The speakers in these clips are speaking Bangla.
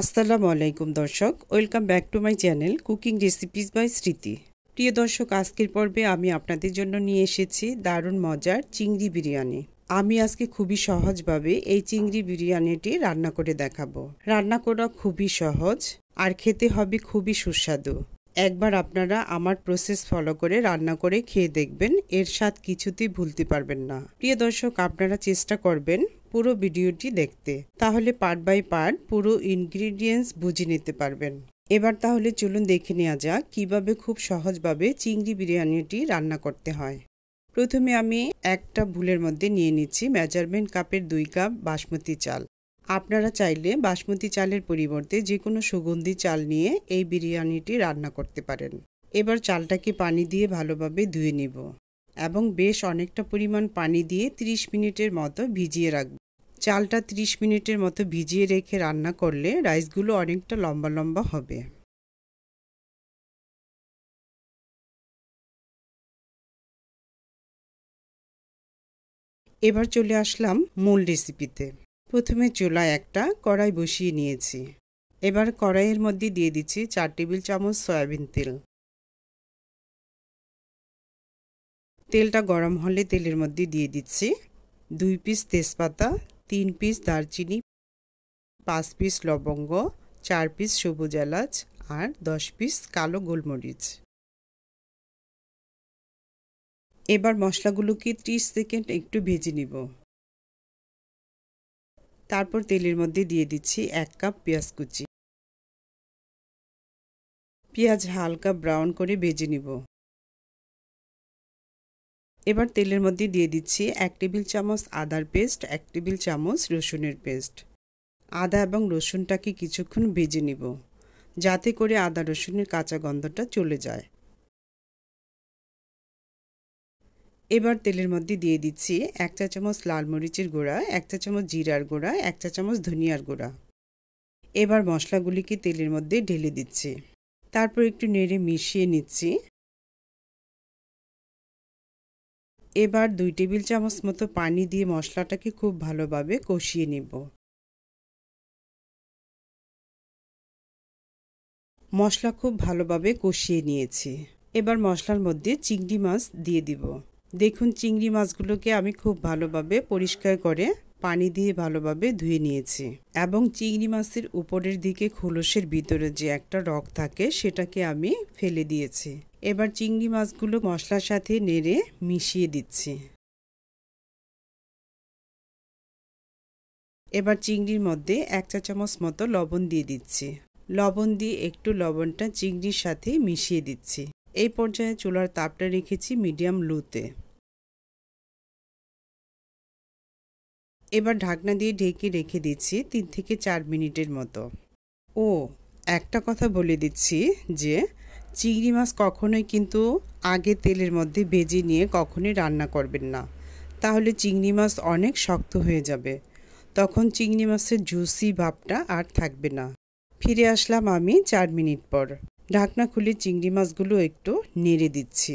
আসসালামু আলাইকুম দর্শক welcome back to my channel cooking recipes by Smriti প্রিয় দর্শক আজকের পর্বে আমি আপনাদের জন্য নিয়ে এসেছি দারুণ মজার চিংড়ি বিরিয়ানি আমি আজকে খুবই সহজভাবে এই চিংড়ি বিরিয়ানিটি রান্না করে দেখাবো রান্না করা খুবই সহজ আর খেতে হবে খুবই সুস্বাদু একবার আপনারা আমার প্রসেস ফলো করে রান্না করে খেয়ে দেখবেন এর স্বাদ কিছুতেই ভুলতে পারবেন না প্রিয় দর্শক আপনারা চেষ্টা করবেন পুরো ভিডিওটি দেখতে তাহলে পার্ট বাই পার্ট পুরো ইনগ্রিডিয়েন্টস বুঝে নিতে পারবেন এবার তাহলে চলুন দেখে নেওয়া যাক কীভাবে খুব সহজভাবে চিংড়ি বিরিয়ানিটি রান্না করতে হয় প্রথমে আমি একটা ভুলের মধ্যে নিয়ে নিচ্ছি মেজারমেন্ট কাপের দুই কাপ বাসমতি চাল আপনারা চাইলে বাসমতি চালের পরিবর্তে যে কোনো সুগন্ধি চাল নিয়ে এই বিরিয়ানিটি রান্না করতে পারেন এবার চালটাকে পানি দিয়ে ভালোভাবে ধুয়ে নেব এবং বেশ অনেকটা পরিমাণ পানি দিয়ে ৩০ মিনিটের মতো ভিজিয়ে রাখব চালটা 30 মিনিটের মতো ভিজিয়ে রেখে রান্না করলে রাইসগুলো অনেকটা লম্বা লম্বা হবে এবার চলে আসলাম মূল রেসিপিতে প্রথমে চুলায় একটা কড়াই বসিয়ে নিয়েছি এবার কড়াইয়ের মধ্যে দিয়ে দিচ্ছি চার টেবিল চামচ সয়াবিন তেল তেলটা গরম হলে তেলের মধ্যে দিয়ে দিচ্ছি দুই পিস তেজপাতা তিন পিস দারচিনি পাঁচ পিস লবঙ্গ চার পিস সবুজ এলাচ আর দশ পিস কালো গোলমরিচ এবার মশলাগুলোকে ত্রিশ সেকেন্ড একটু ভেজে নিব তারপর তেলের মধ্যে দিয়ে দিচ্ছি এক কাপ পেঁয়াজ কুচি পেঁয়াজ হালকা ব্রাউন করে ভেজে নিব এবার তেলের মধ্যে দিয়ে দিচ্ছি এক টেবিল চামচ আদার পেস্ট এক টেবিল চামচ রসুনের পেস্ট আদা এবং রসুনটাকে কিছুক্ষণ ভেজে নিব যাতে করে আদা রসুনের কাঁচা গন্ধটা চলে যায় এবার তেলের মধ্যে দিয়ে দিচ্ছি এক চা চামচ লাল মরিচের গুঁড়া এক চা চামচ জিরার গুঁড়া এক চা চামচ ধনিয়ার গুঁড়া এবার মশলাগুলিকে তেলের মধ্যে ঢেলে দিচ্ছি তারপর একটু নেড়ে মিশিয়ে নিচ্ছি এবার দুই টেবিল চামচ মতো পানি দিয়ে মশলাটাকে খুব ভালোভাবে কষিয়ে নেব মশলা খুব ভালোভাবে কষিয়ে নিয়েছি এবার মশলার মধ্যে চিংড়ি মাছ দিয়ে দিব দেখুন চিংড়ি মাছগুলোকে আমি খুব ভালোভাবে পরিষ্কার করে পানি দিয়ে ভালোভাবে ধুয়ে নিয়েছি এবং চিংড়ি মাছের উপরের দিকে খোলসের ভিতরে যে একটা রক থাকে সেটাকে আমি ফেলে দিয়েছি এবার চিংড়ি মাছগুলো মশলার সাথে নেড়ে মিশিয়ে দিচ্ছি এবার চিংড়ির মধ্যে এক চা চামচ মতো লবণ দিয়ে দিচ্ছি লবণ দিয়ে একটু লবণটা চিংড়ির সাথে মিশিয়ে দিচ্ছি এই পর্যায়ে চুলার তাপটা রেখেছি মিডিয়াম লুতে এবার ঢাকনা দিয়ে ঢেকে রেখে দিচ্ছি তিন থেকে চার মিনিটের মতো ও একটা কথা বলে দিচ্ছি যে চিংড়ি মাছ কখনোই কিন্তু আগে তেলের মধ্যে ভেজে নিয়ে কখনোই রান্না করবেন না তাহলে চিংড়ি মাছ অনেক শক্ত হয়ে যাবে তখন চিংড়ি মাছের জুসি ভাবটা আর থাকবে না ফিরে আসলাম আমি চার মিনিট পর ঢাকনা খুলে চিংড়ি মাছগুলো একটু নেড়ে দিচ্ছি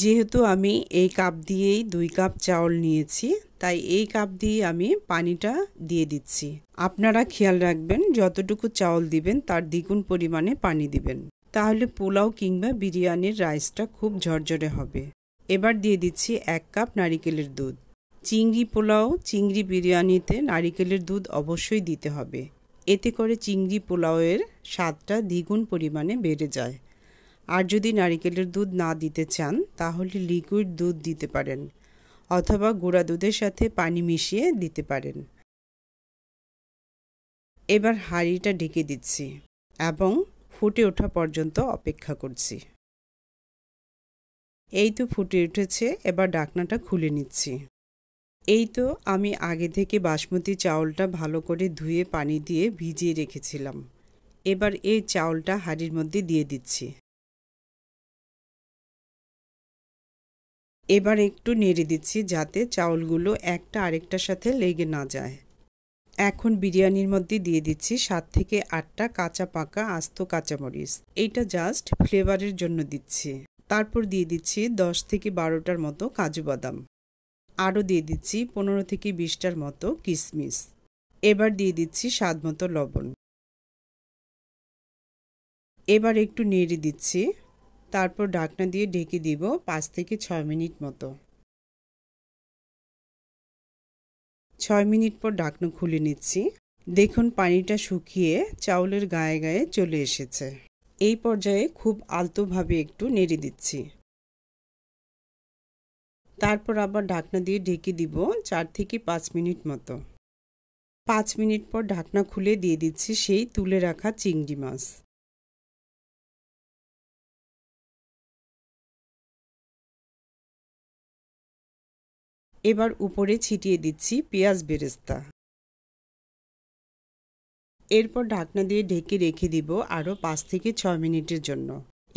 যেহেতু আমি এই কাপ দিয়েই দুই কাপ চাউল নিয়েছি তাই এই কাপ দিয়ে আমি পানিটা দিয়ে দিচ্ছি আপনারা খেয়াল রাখবেন যতটুকু চাউল দিবেন তার দ্বিগুণ পরিমাণে পানি দিবেন তাহলে পোলাও কিংবা বিরিয়ানির রাইসটা খুব ঝরঝরে হবে এবার দিয়ে দিচ্ছি এক কাপ নারিকেলের দুধ চিংড়ি পোলাও চিংড়ি বিরিয়ানিতে নারিকেলের দুধ অবশ্যই দিতে হবে এতে করে চিংড়ি পোলাওয়ের স্বাদটা দ্বিগুণ পরিমাণে বেড়ে যায় আর যদি নারিকেলের দুধ না দিতে চান তাহলে লিকুইড দুধ দিতে পারেন অথবা গুঁড়া দুধের সাথে পানি মিশিয়ে দিতে পারেন এবার হাঁড়িটা ঢেকে দিচ্ছি এবং ফুটে ওঠা পর্যন্ত অপেক্ষা করছি এই তো ফুটে উঠেছে এবার ডাকনাটা খুলে নিচ্ছি এই তো আমি আগে থেকে বাসমতি চাউলটা ভালো করে ধুয়ে পানি দিয়ে ভিজিয়ে রেখেছিলাম এবার এই চাউলটা হাঁড়ির মধ্যে দিয়ে দিচ্ছি এবার একটু নেড়ে দিচ্ছি যাতে চাউলগুলো একটা আরেকটার সাথে লেগে না যায় এখন বিরিয়ানির মধ্যে দিয়ে দিচ্ছি সাত থেকে আটটা কাঁচা পাকা আস্ত কাঁচামরিচ এইটা জাস্ট ফ্লেভারের জন্য দিচ্ছি তারপর দিয়ে দিচ্ছি দশ থেকে বারোটার মতো কাজু বাদাম আরও দিয়ে দিচ্ছি পনেরো থেকে বিশটার মতো কিশমিশ এবার দিয়ে দিচ্ছি স্বাদ মতো লবণ এবার একটু নেড়ে দিচ্ছি তারপর ঢাকনা দিয়ে ঢেকে দিব পাঁচ থেকে ছয় মিনিট মতো ছয় মিনিট পর ঢাকনা খুলে নিচ্ছি দেখুন পানিটা শুকিয়ে চাউলের গায়ে গায়ে চলে এসেছে এই পর্যায়ে খুব আলতোভাবে একটু নেড়ে দিচ্ছি তারপর আবার ঢাকনা দিয়ে ঢেকে দিব চার থেকে পাঁচ মিনিট মতো পাঁচ মিনিট পর ঢাকনা খুলে দিয়ে দিচ্ছি সেই তুলে রাখা চিংড়ি মাছ এবার উপরে ছিটিয়ে দিচ্ছি পেঁয়াজ বেরেস্তা এরপর ঢাকনা দিয়ে ঢেকে রেখে দিব আরও পাঁচ থেকে ছয় মিনিটের জন্য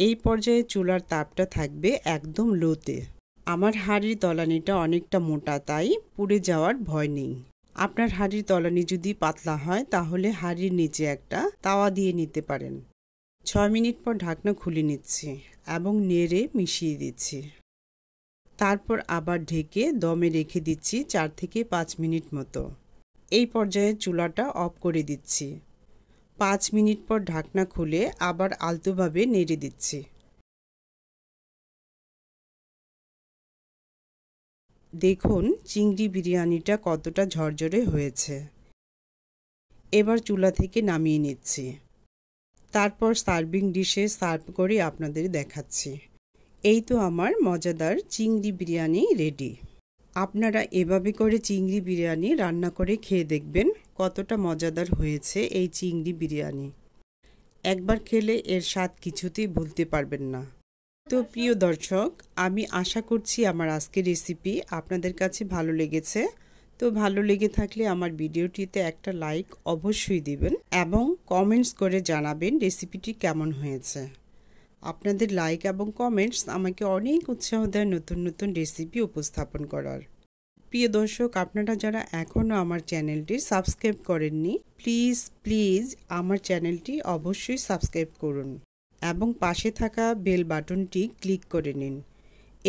এই পর্যায়ে চুলার তাপটা থাকবে একদম লোতে আমার হাড়ির তলানিটা অনেকটা মোটা তাই পুড়ে যাওয়ার ভয় নেই আপনার হাড়ির তলানি যদি পাতলা হয় তাহলে হাড়ির নিচে একটা তাওয়া দিয়ে নিতে পারেন ছয় মিনিট পর ঢাকনা খুলে নিচ্ছি এবং নেড়ে মিশিয়ে দিচ্ছি তারপর আবার ঢেকে দমে রেখে দিচ্ছি চার থেকে পাঁচ মিনিট মতো এই পর্যায়ে চুলাটা অফ করে দিচ্ছি পাঁচ মিনিট পর ঢাকনা খুলে আবার আলতোভাবে নেড়ে দিচ্ছি দেখুন চিংড়ি বিরিয়ানিটা কতটা ঝরঝরে হয়েছে এবার চুলা থেকে নামিয়ে নিচ্ছি তারপর সার্ভিং ডিশে সার্ভ করে আপনাদের দেখাচ্ছি এই তো আমার মজাদার চিংড়ি বিরিয়ানি রেডি আপনারা এভাবে করে চিংড়ি বিরিয়ানি রান্না করে খেয়ে দেখবেন কতটা মজাদার হয়েছে এই চিংড়ি বিরিয়ানি একবার খেলে এর স্বাদ কিছুতেই ভুলতে পারবেন না তো প্রিয় দর্শক আমি আশা করছি আমার আজকের রেসিপি আপনাদের কাছে ভালো লেগেছে তো ভালো লেগে থাকলে আমার ভিডিওটিতে একটা লাইক অবশ্যই দিবেন এবং কমেন্টস করে জানাবেন রেসিপিটি কেমন হয়েছে আপনাদের লাইক এবং কমেন্টস আমাকে অনেক উৎসাহ দেয় নতুন নতুন রেসিপি উপস্থাপন করার প্রিয় দর্শক আপনারা যারা এখনও আমার চ্যানেলটি সাবস্ক্রাইব করেননি প্লিজ প্লিজ আমার চ্যানেলটি অবশ্যই সাবস্ক্রাইব করুন এবং পাশে থাকা বেল বাটনটি ক্লিক করে নিন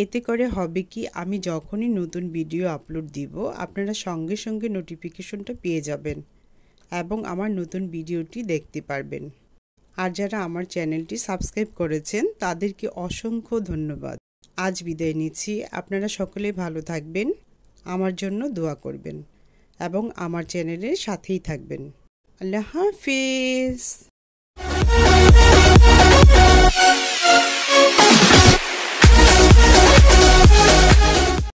এতে করে হবে কি আমি যখনই নতুন ভিডিও আপলোড দিব আপনারা সঙ্গে সঙ্গে নোটিফিকেশনটা পেয়ে যাবেন এবং আমার নতুন ভিডিওটি দেখতে পারবেন আর যারা আমার চ্যানেলটি সাবস্ক্রাইব করেছেন তাদেরকে অসংখ্য ধন্যবাদ আজ বিদায় নিচ্ছি আপনারা সকলে ভালো থাকবেন আমার জন্য দোয়া করবেন এবং আমার চ্যানেলের সাথেই থাকবেন আল্লাহ হাফিজ